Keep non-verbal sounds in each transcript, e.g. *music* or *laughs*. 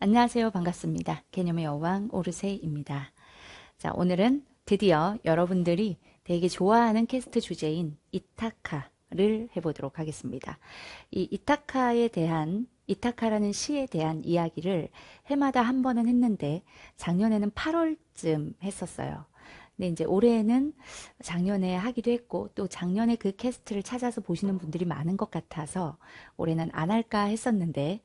안녕하세요. 반갑습니다. 개념의 여왕 오르세입니다. 자, 오늘은 드디어 여러분들이 되게 좋아하는 캐스트 주제인 이타카를 해보도록 하겠습니다. 이 이타카에 대한 이타카라는 시에 대한 이야기를 해마다 한 번은 했는데 작년에는 8월쯤 했었어요. 근데 이제 올해는 작년에 하기도 했고 또 작년에 그 캐스트를 찾아서 보시는 분들이 많은 것 같아서 올해는 안 할까 했었는데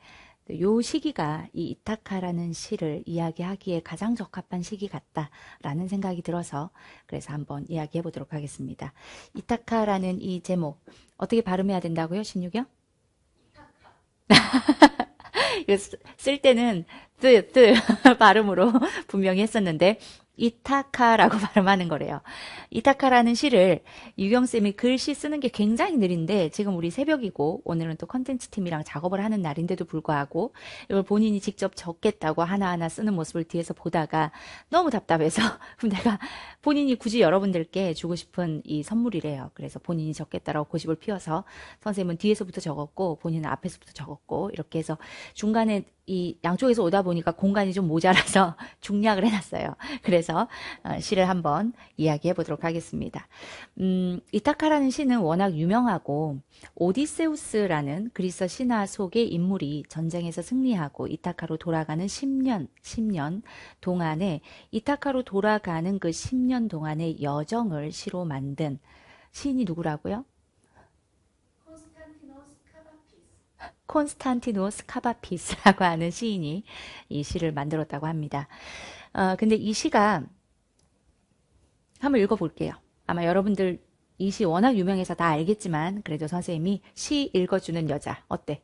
네, 요 시기가 이 이타카라는 시를 이야기하기에 가장 적합한 시기 같다라는 생각이 들어서 그래서 한번 이야기해 보도록 하겠습니다. 이타카라는 이 제목 어떻게 발음해야 된다고요? 16경? 쓸 때는 뜨, 뜨 *laughs* 발음으로 *laughs* 분명히 했었는데 이타카라고 *laughs* 발음하는 거래요. 이타카라는 시를 유경쌤이 글씨 쓰는 게 굉장히 느린데 지금 우리 새벽이고 오늘은 또 컨텐츠 팀이랑 작업을 하는 날인데도 불구하고 이걸 본인이 직접 적겠다고 하나하나 쓰는 모습을 뒤에서 보다가 너무 답답해서 *laughs* 내가 본인이 굳이 여러분들께 주고 싶은 이 선물이래요. 그래서 본인이 적겠다라고 고집을 피워서 선생님은 뒤에서부터 적었고 본인은 앞에서부터 적었고 이렇게 해서 중간에 이 양쪽에서 오다 보니까 공간이 좀 모자라서 *laughs* 중략을 해놨어요. 그래서 어, 시를 한번 이야기해 보도록 하겠습니다. 음, 이타카라는 시는 워낙 유명하고 오디세우스라는 그리스 신화 속의 인물이 전쟁에서 승리하고 이타카로 돌아가는 10년, 10년 동안에 이타카로 돌아가는 그 10년 동안의 여정을 시로 만든 시인이 누구라고요? 콘스탄티누스 카바피스라고 하는 시인이 이 시를 만들었다고 합니다. 어, 근데 이 시가 한번 읽어볼게요. 아마 여러분들 이 시 워낙 유명해서 다 알겠지만 그래도 선생님이 시 읽어주는 여자 어때?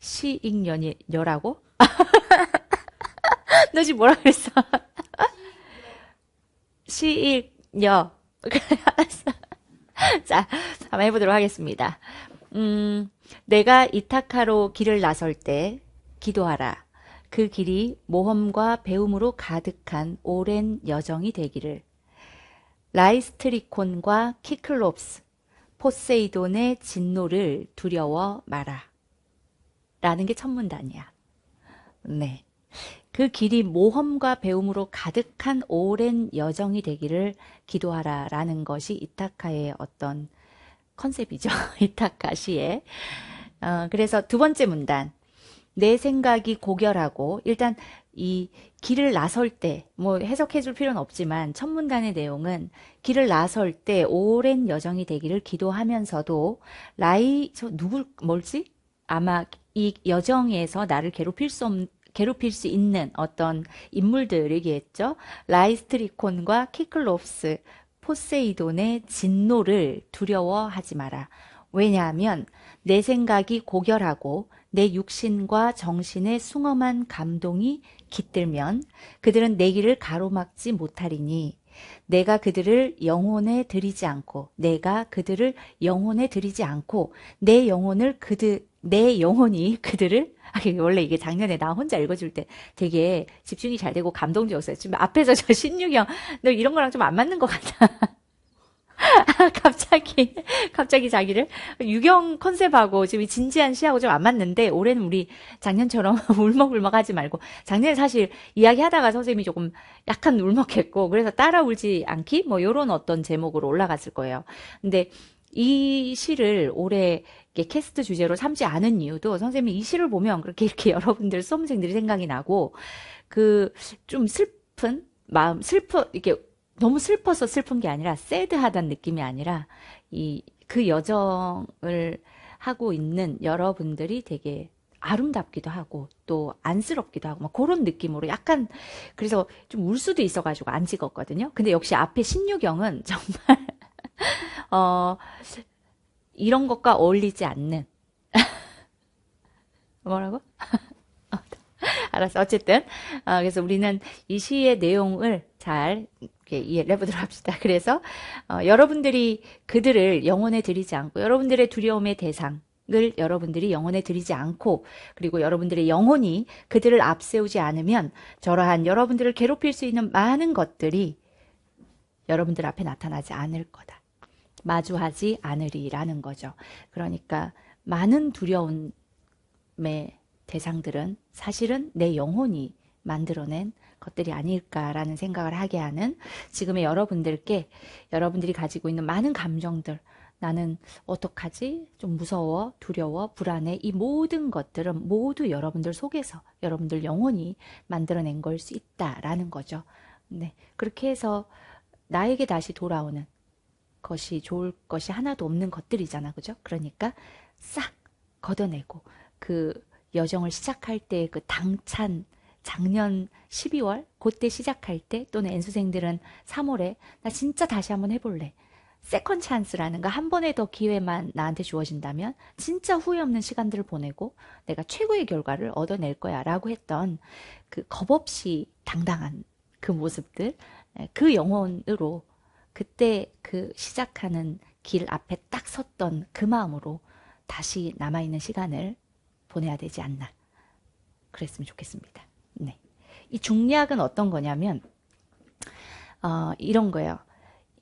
시익년이 여라고? *laughs* 너 지금 뭐라 그랬어? *laughs* 시익녀. *laughs* 자, 한번 해보도록 하겠습니다. 음, 내가 이타카로 길을 나설 때 기도하라. 그 길이 모험과 배움으로 가득한 오랜 여정이 되기를. 라이스트리콘과 키클롭스, 포세이돈의 진노를 두려워 마라. 라는 게 첫문단이야 네. 그 길이 모험과 배움으로 가득한 오랜 여정이 되기를 기도하라 라는 것이 이타카의 어떤 컨셉이죠. *laughs* 이타카시의. 어, 그래서 두 번째 문단. 내 생각이 고결하고, 일단 이 길을 나설 때, 뭐 해석해 줄 필요는 없지만, 첫 문단의 내용은 길을 나설 때 오랜 여정이 되기를 기도하면서도, 라이, 저 누굴, 뭘지? 아마 이 여정에서 나를 괴롭힐 수 없는, 괴롭힐 수 있는 어떤 인물들이겠죠. 라이스트리콘과 키클롭스, 포세이돈의 진노를 두려워하지 마라. 왜냐하면 내 생각이 고결하고 내 육신과 정신의 숭엄한 감동이 깃들면 그들은 내 길을 가로막지 못하리니 내가 그들을 영혼에 들이지 않고 내가 그들을 영혼에 들이지 않고 내 영혼을 그들 내 영혼이 그들을 아, 원래 이게 작년에 나 혼자 읽어줄 때 되게 집중이 잘 되고 감동적이었어요. 지금 앞에서 저 신유경, 너 이런 거랑 좀 안 맞는 것 같아. *laughs* 갑자기, 갑자기 자기를. 유경 컨셉하고 지금 진지한 시하고 좀 안 맞는데, 올해는 우리 작년처럼 *laughs* 울먹울먹 하지 말고, 작년에 사실 이야기 하다가 선생님이 조금 약간 울먹했고, 그래서 따라 울지 않기? 뭐, 요런 어떤 제목으로 올라갔을 거예요. 근데 이 시를 올해 이렇게 캐스트 주제로 삼지 않은 이유도 선생님이 이 시를 보면 그렇게 이렇게 *laughs* 여러분들 수험생들이 생각이 나고 그 좀 슬픈 마음 슬퍼 이게 렇 너무 슬퍼서 슬픈 게 아니라 새드하다는 느낌이 아니라 이 그 여정을 하고 있는 여러분들이 되게 아름답기도 하고 또 안쓰럽기도 하고 막 그런 느낌으로 약간 그래서 좀 울 수도 있어가지고 안 찍었거든요. 근데 역시 앞에 신유경은 *laughs* 정말 어, 이런 것과 어울리지 않는 *laughs* 뭐라고? *laughs* 알았어. 어쨌든 어, 그래서 우리는 이 시의 내용을 잘 이해를 이 해보도록 합시다. *laughs* 그래서 어, 여러분들이 그들을 영혼에 들이지 않고 여러분들의 두려움의 대상 을 여러분들이 영혼에 들이지 않고 그리고 여러분들의 영혼이 그들을 앞세우지 않으면 저러한 여러분들을 괴롭힐 수 있는 많은 것들이 여러분들 앞에 나타나지 않을 거다. 마주하지 않으리라는 거죠. 그러니까 많은 두려움의 대상들은 사실은 내 영혼이 만들어낸 것들이 아닐까라는 생각을 하게 하는 지금의 여러분들께 여러분들이 가지고 있는 많은 감정들 나는 어떡하지? 좀 무서워, 두려워, 불안해. 이 모든 것들은 모두 여러분들 속에서 여러분들 영혼이 만들어낸 걸 수 있다라는 거죠. 네. 그렇게 해서 나에게 다시 돌아오는 것이 좋을 것이 하나도 없는 것들이잖아. 그죠? 그러니까 싹 걷어내고 그 여정을 시작할 때 그 당찬 작년 12월 그때 시작할 때 또는 엔수생들은 3월에 나 진짜 다시 한번 해볼래. 세컨 찬스라는 거 한번에더 기회만 나한테 주어진다면 진짜 후회 없는 시간들을 보내고 내가 최고의 결과를 얻어낼 거야 라고 했던 그 겁없이 당당한 그 모습들 네, 그 영혼으로 그때 그 시작하는 길 앞에 딱 섰던 그 마음으로 다시 남아있는 시간을 보내야 되지 않나. 그랬으면 좋겠습니다. 네. 이 중략은 어떤 거냐면, 어, 이런 거예요.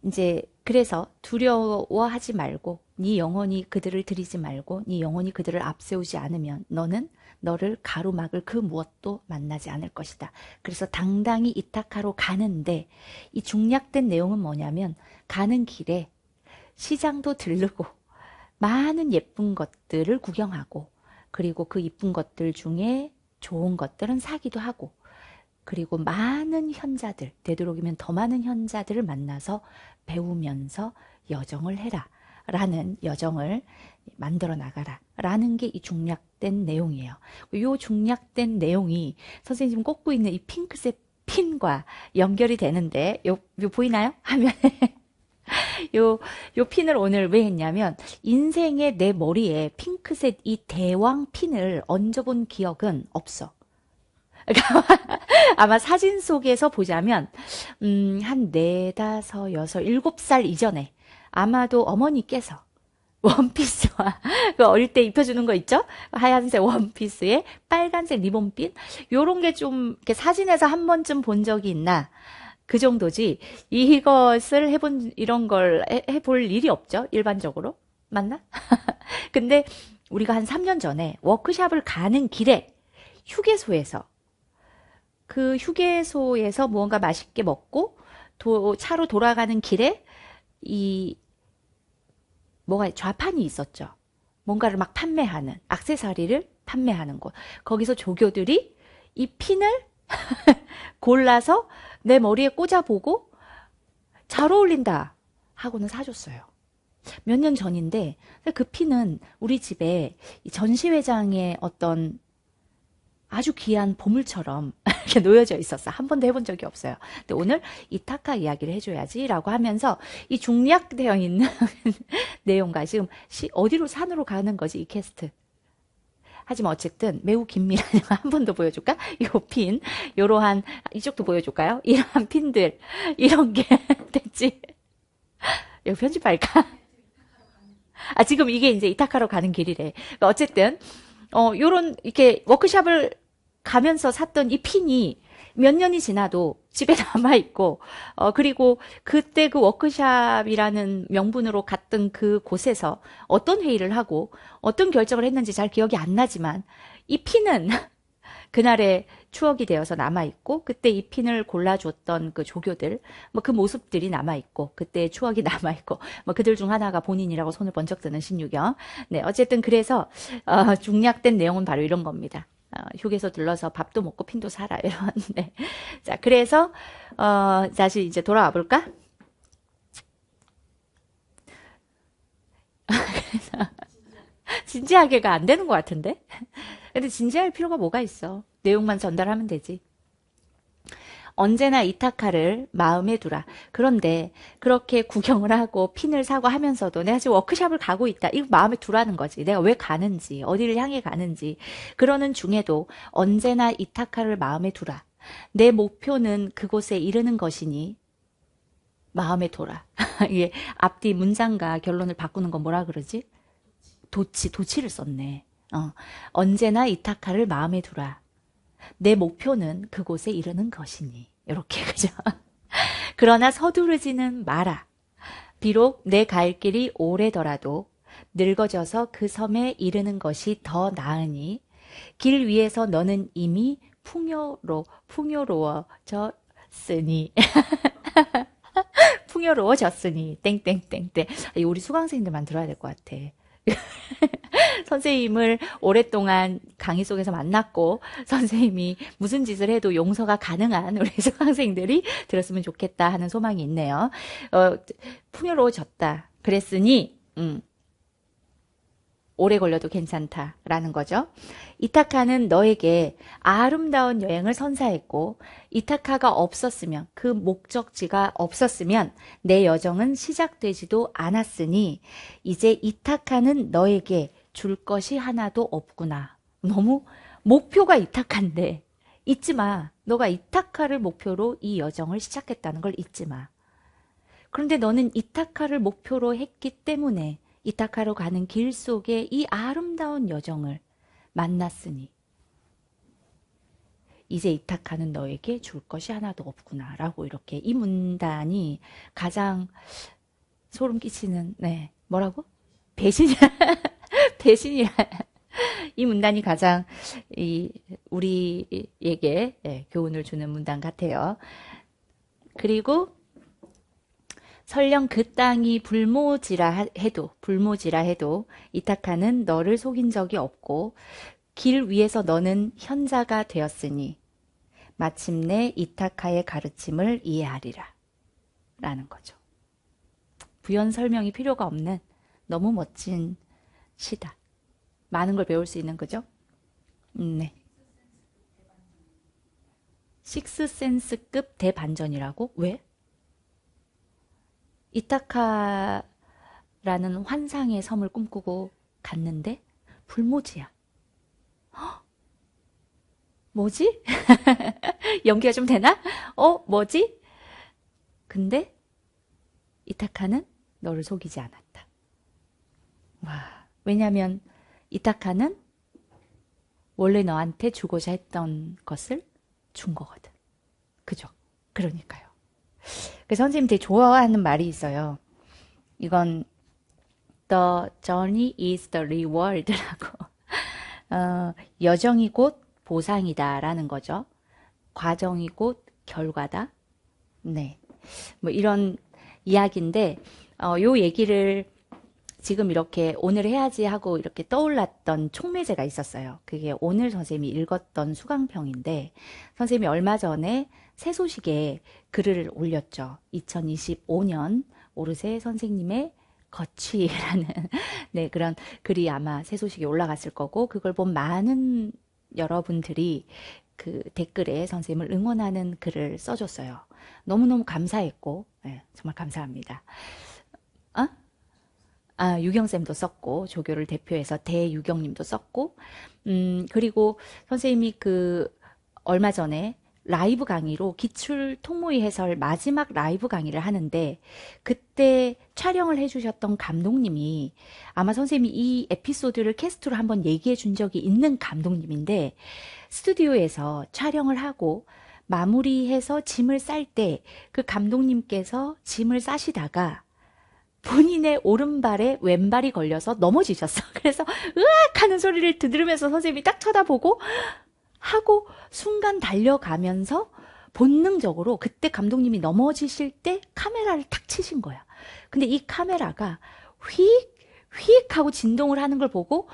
이제 그래서 두려워하지 말고 네 영혼이 그들을 들이지 말고 네 영혼이 그들을 앞세우지 않으면 너는 너를 가로막을 그 무엇도 만나지 않을 것이다. 그래서 당당히 이타카로 가는데 이 중략된 내용은 뭐냐면 가는 길에 시장도 들르고 많은 예쁜 것들을 구경하고 그리고 그예쁜 것들 중에 좋은 것들은 사기도 하고 그리고 많은 현자들, 되도록이면 더 많은 현자들을 만나서 배우면서 여정을 해라. 라는 여정을 만들어 나가라. 라는 게 이 중략된 내용이에요. 이 중략된 내용이 선생님 지금 꽂고 있는 이 핑크색 핀과 연결이 되는데, 요, 요 보이나요? 하면 *laughs* 요, 요 핀을 오늘 왜 했냐면, 인생의 내 머리에 핑크색 이 대왕 핀을 얹어본 기억은 없어. *laughs* 아마 사진 속에서 보자면 음, 한 네다섯 여섯 일곱 살 이전에 아마도 어머니께서 *laughs* 원피스와 그 어릴 때 입혀주는 거 있죠? 하얀색 원피스에 빨간색 리본핀 요런 게좀 이렇게 사진에서 한 번쯤 본 적이 있나 그 정도지 이것을 해본 이런 걸 해, 볼 일이 없죠 일반적으로 맞나? *laughs* 근데 우리가 한 3년 전에 워크샵을 가는 길에 휴게소에서 그 휴게소에서 무언가 맛있게 먹고 도, 차로 돌아가는 길에 이 뭐가 좌판이 있었죠. 뭔가를 막 판매하는 악세사리를 판매하는 곳. 거기서 조교들이 이 핀을 *laughs* 골라서 내 머리에 꽂아보고 잘 어울린다 하고는 사줬어요. 몇 년 전인데 그 핀은 우리 집에 전시회장의 어떤 아주 귀한 보물처럼 *laughs* 이렇게 놓여져 있었어. 한 번도 해본 적이 없어요. 근데 오늘 이타카 이야기를 해줘야지라고 하면서 이 중략되어 있는 *laughs* 내용과 지금 시, 어디로 산으로 가는 거지 이 캐스트. 하지만 어쨌든 매우 긴밀한 *laughs* 한번 더 보여줄까? 요 핀, 요러한 이쪽도 보여줄까요? 이러한 핀들 이런 게 됐지. 이거 편집할까? 아 지금 이게 이제 이타카로 가는 길이래. 그러니까 어쨌든 어, 요런, 이렇게 워크샵을 가면서 샀던 이 핀이 몇 년이 지나도 집에 *laughs* 남아있고, 어, 그리고 그때 그 워크샵이라는 명분으로 갔던 그 곳에서 어떤 회의를 하고 어떤 결정을 했는지 잘 기억이 안 나지만 이 핀은 *laughs* 그날의 추억이 되어서 남아 있고 그때 이 핀을 골라줬던 그 조교들 뭐 그 모습들이 남아 있고 그때의 추억이 *laughs* 남아 있고 뭐 그들 중 하나가 본인이라고 손을 번쩍 드는 신유경. 네 어쨌든 그래서 어, 중략된 내용은 바로 이런 겁니다. 어, 휴게소 들러서 밥도 먹고 핀도 사라 *laughs* 이런. 네. 자 그래서 어, 다시 이제 돌아와 볼까? *laughs* 진지하게가 안 되는 것 같은데. 근데 진지할 필요가 뭐가 있어. 내용만 전달하면 되지. 언제나 이타카를 마음에 두라. 그런데 그렇게 구경을 하고 핀을 사고 하면서도 내가 지금 워크샵을 가고 있다. 이거 마음에 두라는 거지. 내가 왜 가는지, 어디를 향해 가는지. 그러는 중에도 언제나 이타카를 마음에 두라. 내 목표는 그곳에 이르는 것이니 마음에 돌아. *laughs* 이게 앞뒤 문장과 결론을 바꾸는 건 뭐라 그러지? 도치, 도치를 썼네. 어, 언제나 이타카를 마음에 두라. 내 목표는 그곳에 이르는 것이니. 이렇게 *laughs* 그죠? 그러나 서두르지는 마라. 비록 내 갈 길이 오래더라도 늙어져서 그 섬에 이르는 것이 더 나으니 길 위에서 너는 이미 풍요로 풍요로워졌으니 *laughs* 풍요로워졌으니 땡땡땡땡 아, 우리 수강생들만 들어야 될 것 같아. *laughs* 선생님을 오랫동안 강의 속에서 만났고 선생님이 무슨 짓을 해도 용서가 가능한 우리 *laughs* 수강생들이 들었으면 좋겠다 하는 소망이 있네요. 어, 풍요로워졌다. 그랬으니 음, 오래 걸려도 괜찮다라는 거죠. 이타카는 너에게 아름다운 여행을 선사했고 이타카가 없었으면 그 목적지가 없었으면 내 여정은 시작되지도 않았으니 이제 이타카는 너에게 줄 것이 하나도 없구나. 너무 목표가 이타카인데 잊지 마. 너가 이타카를 목표로 이 여정을 시작했다는 걸 잊지 마. 그런데 너는 이타카를 목표로 했기 때문에 이타카로 가는 길 속에 이 아름다운 여정을 만났으니 이제 이타카는 너에게 줄 것이 하나도 없구나 라고 이렇게 이 문단이 가장 소름 끼치는 네 뭐라고? 배신 *laughs* 배신이야이 문단이 가장 이 우리에게 예, 교훈을 주는 문단 같아요. 그리고 설령 그 땅이 불모지라 해도 불모지라 해도 이타카는 너를 속인 적이 없고 길 위에서 너는 현자가 되었으니 마침내 이타카의 가르침을 이해하리라 라는 거죠. 부연 설명이 필요가 없는 너무 멋진 시다. 많은 걸 배울 수 있는 거죠. 음, 네. 식스센스급 대반전이라고? 왜? 이타카라는 환상의 섬을 꿈꾸고 갔는데 불모지야. 허? 뭐지? *laughs* 연기가 좀 되나? 어, 뭐지? 근데 이타카는 너를 속이지 않았다. 와, 왜냐면 하 이타카는 원래 너한테 주고자 했던 것을 준 거거든. 그죠? 그러니까요. 그선생님 되게 좋아하는 말이 있어요. 이건 The journey is the reward라고. *laughs* 어, 여정이 곧 보상이다라는 거죠. 과정이 곧 결과다. 네. 뭐 이런 이야기인데, 어, 요 얘기를 지금 이렇게 오늘 해야지 하고 이렇게 떠올랐던 촉매제가 있었어요. 그게 오늘 선생님이 읽었던 수강평인데, 선생님이 얼마 전에 새 소식에 글을 올렸죠. 2025년 오르세 선생님의 거취라는 *laughs* 네 그런 글이 아마 새 소식이 올라갔을 거고 그걸 본 많은 여러분들이 그 댓글에 선생님을 응원하는 글을 써줬어요. 너무너무 감사했고 네, 정말 감사합니다. 어? 아? 아, 유경쌤도 썼고, 조교를 대표해서 대유경님도 썼고, 음, 그리고 선생님이 그, 얼마 전에 라이브 강의로 기출 통모의 해설 마지막 라이브 강의를 하는데 그때 촬영을 해주셨던 감독님이 아마 선생님이 이 에피소드를 캐스트로 한번 얘기해 준 적이 있는 감독님인데 스튜디오에서 촬영을 하고 마무리해서 짐을 쌀 때 그 감독님께서 짐을 싸시다가 본인의 오른발에 왼발이 걸려서 넘어지셨어. *laughs* 그래서 으악 하는 소리를 들으면서 선생님이 딱 쳐다보고 하고 순간 달려가면서 본능적으로 그때 감독님이 넘어지실 때 카메라를 탁 치신 거야. 근데 이 카메라가 휙, 휙 하고 진동을 하는 걸 보고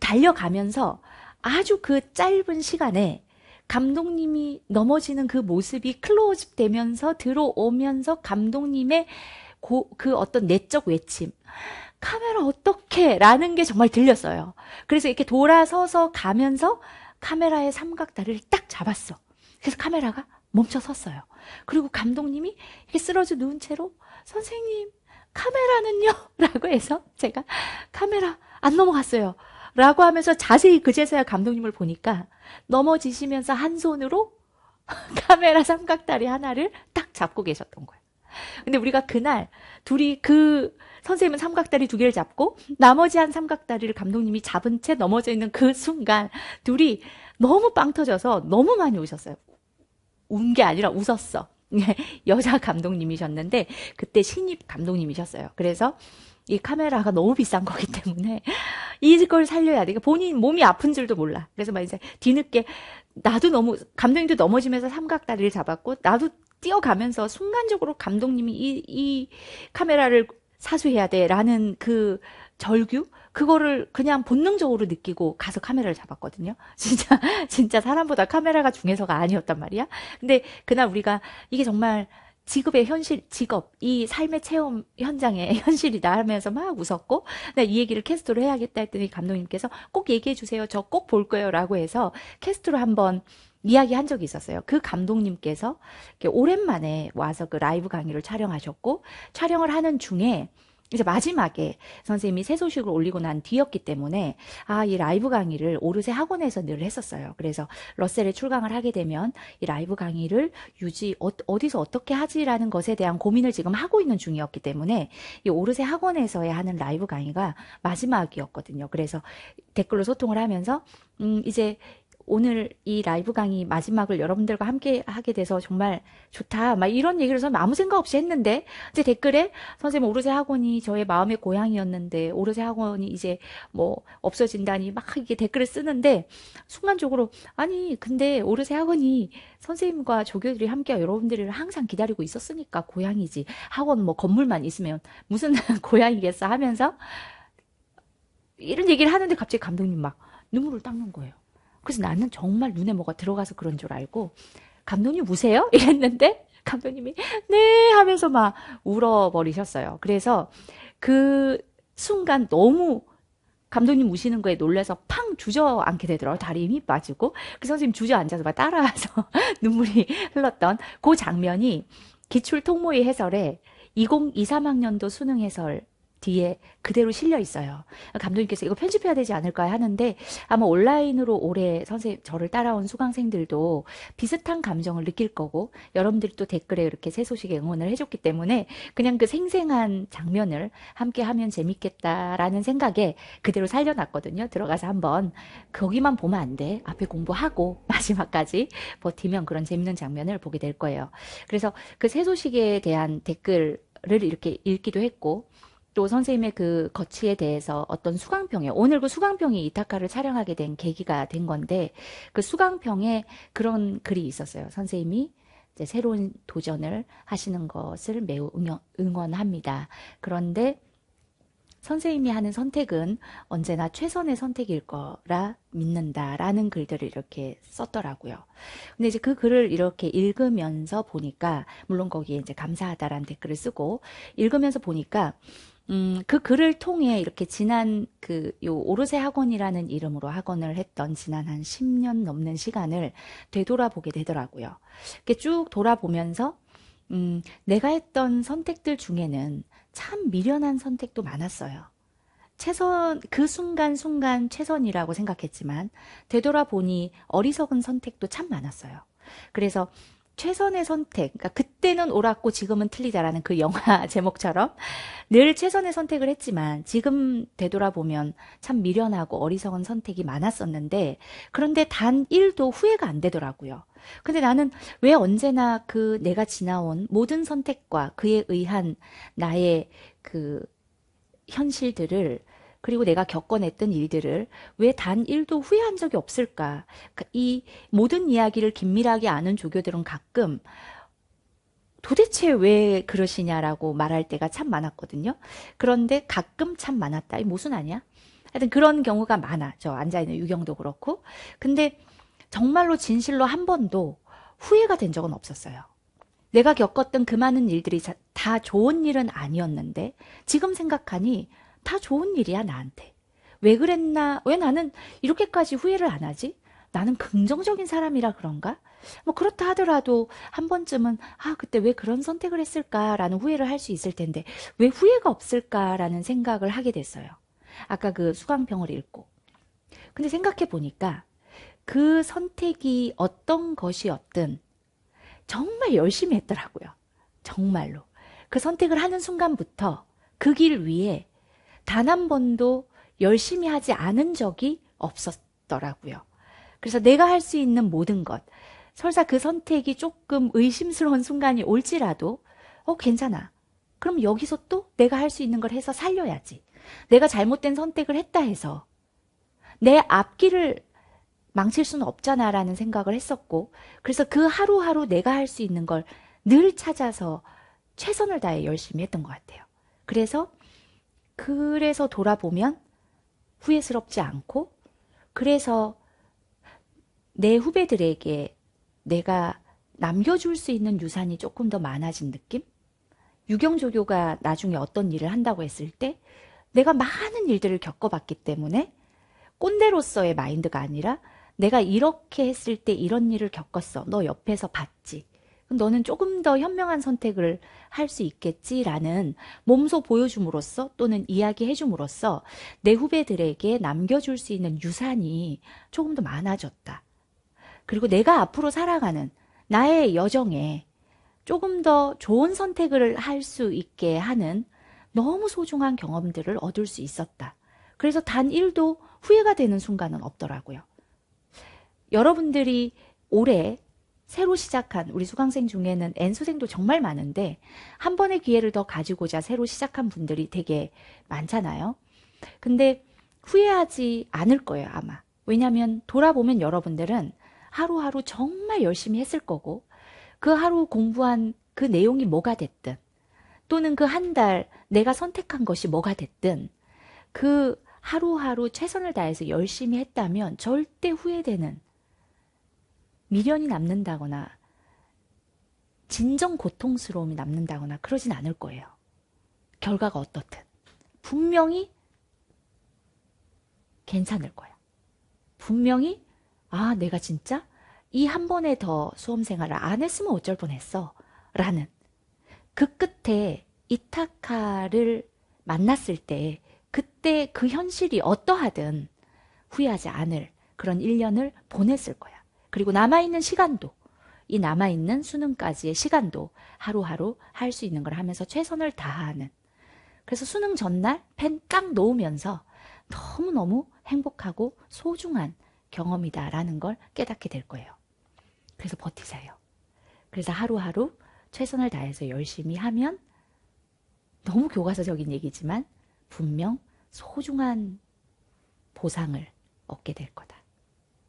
달려가면서 아주 그 짧은 시간에 감독님이 넘어지는 그 모습이 클로즈업 되면서 들어오면서 감독님의 고, 그 어떤 내적 외침. 카메라 어떻게? 라는 게 정말 들렸어요. 그래서 이렇게 돌아서서 가면서 카메라의 삼각다리를 딱 잡았어. 그래서 카메라가 멈춰 섰어요. 그리고 감독님이 이렇게 쓰러져 누운 채로 선생님 카메라는요? *laughs* 라고 해서 제가 카메라 안 넘어갔어요. 라고 하면서 자세히 그제서야 감독님을 보니까 넘어지시면서 한 손으로 *laughs* 카메라 삼각다리 하나를 딱 잡고 계셨던 거예요. 근데 우리가 그날 둘이 그 선생님은 삼각다리 두 개를 잡고 나머지 한 삼각다리를 감독님이 잡은 채 넘어져 있는 그 순간 둘이 너무 빵 터져서 너무 많이 우셨어요. 운 게 아니라 웃었어. *laughs* 예, 여자 감독님이셨는데 그때 신입 감독님이셨어요. 그래서 이 카메라가 너무 비싼 거기 때문에 이걸 살려야 돼. 그러니까 본인 몸이 아픈 줄도 몰라. 그래서 막 이제 뒤늦게 나도 너무 감독님도 넘어지면서 삼각다리를 잡았고 나도 뛰어가면서 순간적으로 감독님이 이, 이 카메라를 사수해야 돼라는 그 절규 그거를 그냥 본능적으로 느끼고 가서 카메라를 잡았거든요. *laughs* 진짜 진짜 사람보다 카메라가 중에서가 아니었단 말이야. 근데 그날 우리가 이게 정말 직업의 현실, 직업, 이 삶의 체험 현장의 *laughs* 현실이다 하면서 막 웃었고, 네, 이 얘기를 캐스트로 해야겠다 했더니 감독님께서 꼭 얘기해 주세요. 저 꼭 볼 거예요. 라고 해서 캐스트로 한번 이야기한 적이 있었어요. 그 감독님께서 오랜만에 와서 그 라이브 강의를 촬영하셨고 촬영을 하는 중에 이제 마지막에 선생님이 새 소식을 올리고 난 뒤였기 때문에 아 이 라이브 강의를 오르세 학원에서 늘 했었어요. 그래서 러셀에 출강을 하게 되면 이 라이브 강의를 유지 어, 디서 어떻게 하지라는 것에 대한 고민을 지금 하고 있는 중이었기 때문에 이 오르세 학원에서의 하는 라이브 강의가 마지막이었거든요. 그래서 댓글로 소통을 하면서 음 이제 오늘 이 라이브 강의 마지막을 여러분들과 함께 하게 돼서 정말 좋다. 막 이런 얘기를 저는 아무 생각 없이 했는데, 이제 댓글에 선생님 오르세 학원이 저의 마음의 고향이었는데, 오르세 학원이 이제 뭐 없어진다니 막 이게 댓글을 쓰는데, 순간적으로, 아니, 근데 오르세 학원이 선생님과 조교들이 함께 여러분들을 항상 기다리고 있었으니까 고향이지. 학원 뭐 건물만 있으면 무슨 *laughs* 고향이겠어 하면서, 이런 얘기를 하는데 갑자기 감독님 막 눈물을 닦는 거예요. 그래서 나는 정말 눈에 뭐가 들어가서 그런 줄 알고 감독님 우세요? *laughs* 이랬는데 감독님이 네 하면서 막 울어버리셨어요. 그래서 그 순간 너무 감독님 우시는 거에 놀라서 팡 주저앉게 되더라고요. 다리 힘이 빠지고. 그 선생님 주저앉아서 막 따라와서 *laughs* 눈물이 흘렀던 그 장면이 기출 통모의 해설에 2023학년도 수능 해설 뒤에 그대로 실려 있어요. 감독님께서 이거 편집해야 되지 않을까 하는데 아마 온라인으로 올해 선생님 저를 따라온 수강생들도 비슷한 감정을 느낄 거고 여러분들도 댓글에 이렇게 새 소식에 응원을 해줬기 때문에 그냥 그 생생한 장면을 함께 하면 재밌겠다라는 생각에 그대로 살려놨거든요. 들어가서 한번 거기만 보면 안 돼. 앞에 공부하고 *laughs* 마지막까지 버티면 그런 재밌는 장면을 보게 될 거예요. 그래서 그 새 소식에 대한 댓글 을 이렇게 읽기도 했고 또 선생님의 그 거치에 대해서 어떤 수강평에 오늘 그 수강평이 이타카를 촬영하게 된 계기가 된 건데 그 수강평에 그런 글이 있었어요. 선생님이 이제 새로운 도전을 하시는 것을 매우 응원합니다. 그런데 선생님이 하는 선택은 언제나 최선의 선택일 거라 믿는다라는 글들을 이렇게 썼더라고요. 근데 이제 그 글을 이렇게 읽으면서 보니까 물론 거기에 이제 감사하다라는 댓글을 쓰고 읽으면서 보니까 음, 그 글을 통해 이렇게 지난 그 요 오르세 학원이라는 이름으로 학원을 했던 지난 한 10년 넘는 시간을 되돌아보게 되더라고요. 이렇게 쭉 돌아보면서 음, 내가 했던 선택들 중에는 참 미련한 선택도 많았어요. 최선 그 순간 순간 최선이라고 생각했지만 되돌아보니 어리석은 선택도 참 많았어요. 그래서 최선의 선택. 그니까 그때는 옳았고 지금은 틀리다라는 그 영화 *laughs* 제목처럼 늘 최선의 선택을 했지만 지금 되돌아보면 참 미련하고 어리석은 선택이 많았었는데 그런데 단 1도 후회가 안 되더라고요. 근데 나는 왜 언제나 그 내가 지나온 모든 선택과 그에 의한 나의 그 현실들을 그리고 내가 겪어냈던 일들을 왜 단 1도 후회한 적이 없을까? 그, 이 모든 이야기를 긴밀하게 아는 조교들은 가끔 도대체 왜 그러시냐라고 말할 때가 참 많았거든요. 그런데 가끔 참 많았다. 이 무슨 아니야? 하여튼 그런 경우가 많아. 저 앉아있는 유경도 그렇고. 근데 정말로 진실로 한 번도 후회가 된 적은 없었어요. 내가 겪었던 그 많은 일들이 다 좋은 일은 아니었는데 지금 생각하니 다 좋은 일이야, 나한테. 왜 그랬나? 왜 나는 이렇게까지 후회를 안 하지? 나는 긍정적인 사람이라 그런가? 뭐 그렇다 하더라도 한 번쯤은 아, 그때 왜 그런 선택을 했을까라는 후회를 할 수 있을 텐데 왜 후회가 없을까라는 생각을 하게 됐어요. 아까 그 수강평을 읽고. 근데 생각해 보니까 그 선택이 어떤 것이었든 정말 열심히 했더라고요. 정말로. 그 선택을 하는 순간부터 그 길 위에 단한 번도 열심히 하지 않은 적이 없었더라고요. 그래서 내가 할 수 있는 모든 것, 설사 그 선택이 조금 의심스러운 순간이 올지라도, 어, 괜찮아. 그럼 여기서 또 내가 할 수 있는 걸 해서 살려야지. 내가 잘못된 선택을 했다 해서 내 앞길을 망칠 수는 없잖아라는 생각을 했었고, 그래서 그 하루하루 내가 할 수 있는 걸 늘 찾아서 최선을 다해 열심히 했던 것 같아요. 그래서 그래서 돌아보면 후회스럽지 않고 그래서 내 후배들에게 내가 남겨줄 수 있는 유산이 조금 더 많아진 느낌? 유경조교가 나중에 어떤 일을 한다고 했을 때 내가 많은 일들을 겪어봤기 때문에 꼰대로서의 마인드가 아니라 내가 이렇게 했을 때 이런 일을 겪었어. 너 옆에서 봤지. 너는 조금 더 현명한 선택을 할 수 있겠지라는 몸소 보여줌으로써 또는 이야기해줌으로써 내 후배들에게 남겨줄 수 있는 유산이 조금 더 많아졌다. 그리고 내가 앞으로 살아가는 나의 여정에 조금 더 좋은 선택을 할 수 있게 하는 너무 소중한 경험들을 얻을 수 있었다. 그래서 단 1도 후회가 되는 순간은 없더라고요. 여러분들이 올해 새로 시작한 우리 수강생 중에는 N수생도 정말 많은데 한 번의 기회를 더 가지고자 새로 시작한 분들이 되게 많잖아요. 근데 후회하지 않을 거예요, 아마. 왜냐면 돌아보면 여러분들은 하루하루 정말 열심히 했을 거고 그 하루 공부한 그 내용이 뭐가 됐든 또는 그 한 달 내가 선택한 것이 뭐가 됐든 그 하루하루 최선을 다해서 열심히 했다면 절대 후회되는 미련이 남는다거나 진정 고통스러움이 남는다거나 그러진 않을 거예요. 결과가 어떻든. 분명히 괜찮을 거야. 분명히, 아, 내가 진짜 이 한 번에 더 수험 생활을 안 했으면 어쩔 뻔 했어. 라는. 그 끝에 이타카를 만났을 때, 그때 그 현실이 어떠하든 후회하지 않을 그런 1년을 보냈을 거야. 그리고 남아있는 시간도 이 남아있는 수능까지의 시간도 하루하루 할 수 있는 걸 하면서 최선을 다하는 그래서 수능 전날 펜깡 놓으면서 너무너무 행복하고 소중한 경험이다라는 걸 깨닫게 될 거예요. 그래서 버티세요. 그래서 하루하루 최선을 다해서 열심히 하면 너무 교과서적인 얘기지만 분명 소중한 보상을 얻게 될 거다.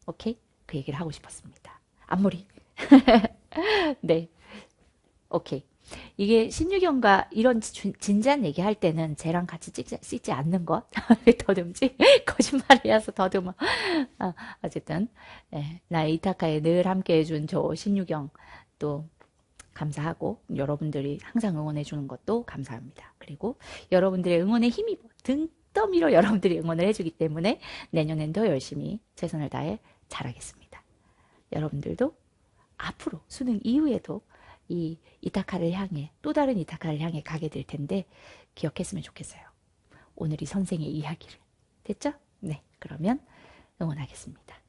오케이? 그 얘기를 하고 싶었습니다. 앞머리. *laughs* 네. 오케이. 이게 신유경과 이런 진지한 얘기할 때는 쟤랑 같이 찍지, 찍지 않는 것? *laughs* 더듬지? *laughs* 거짓말이어서 더듬어. 아, 어쨌든, 예, 나 이타카에 늘 함께 해준 저 신유경 또 감사하고 여러분들이 항상 응원해 주는 것도 감사합니다. 그리고 여러분들의 응원에 힘이 등떠미로 여러분들이 응원을 해주기 때문에 내년엔 더 열심히 최선을 다해 잘하겠습니다. 여러분들도 앞으로 수능 이후에도 이 이타카를 향해 또 다른 이타카를 향해 가게 될 텐데 기억했으면 좋겠어요. 오늘 이 선생의 이야기를. 됐죠? 네. 그러면 응원하겠습니다.